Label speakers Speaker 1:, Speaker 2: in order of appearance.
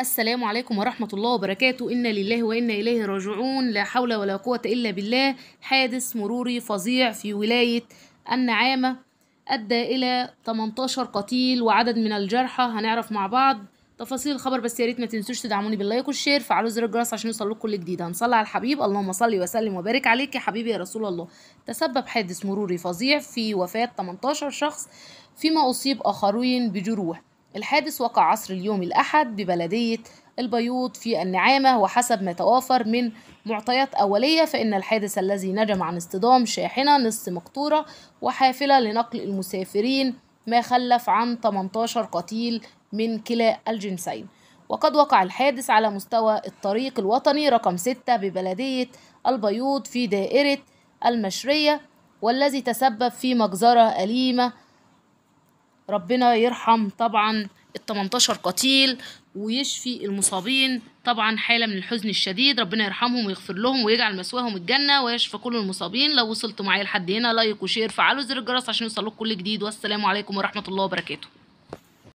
Speaker 1: السلام عليكم ورحمة الله وبركاته إنا لله وإنا إليه راجعون لا حول ولا قوة إلا بالله حادث مروري فظيع في ولاية النعامة أدى إلى 18 قتيل وعدد من الجرحى هنعرف مع بعض تفاصيل الخبر بس يا ريت ما تنسوش تدعموني باللايك والشير فعلوا زر الجرس عشان يوصل لكم كل جديد هنصلي على الحبيب اللهم صل وسلم وبارك عليك يا حبيبي يا رسول الله تسبب حادث مروري فظيع في وفاة 18 شخص فيما أصيب آخرين بجروح الحادث وقع عصر اليوم الأحد ببلدية البيوض في النعامة وحسب ما توافر من معطيات أولية فإن الحادث الذي نجم عن اصطدام شاحنة نصف مقطورة وحافلة لنقل المسافرين ما خلف عن 18 قتيل من كلا الجنسين وقد وقع الحادث على مستوى الطريق الوطني رقم 6 ببلدية البيوض في دائرة المشرية والذي تسبب في مجزرة أليمة ربنا يرحم طبعا ال 18 قتيل ويشفي المصابين طبعا حالة من الحزن الشديد ربنا يرحمهم ويغفر لهم ويجعل مسواهم الجنة ويشفي كل المصابين لو وصلتوا معايا لحد هنا لايك وشير فعلوا زر الجرس عشان يوصلوك كل جديد والسلام عليكم ورحمة الله وبركاته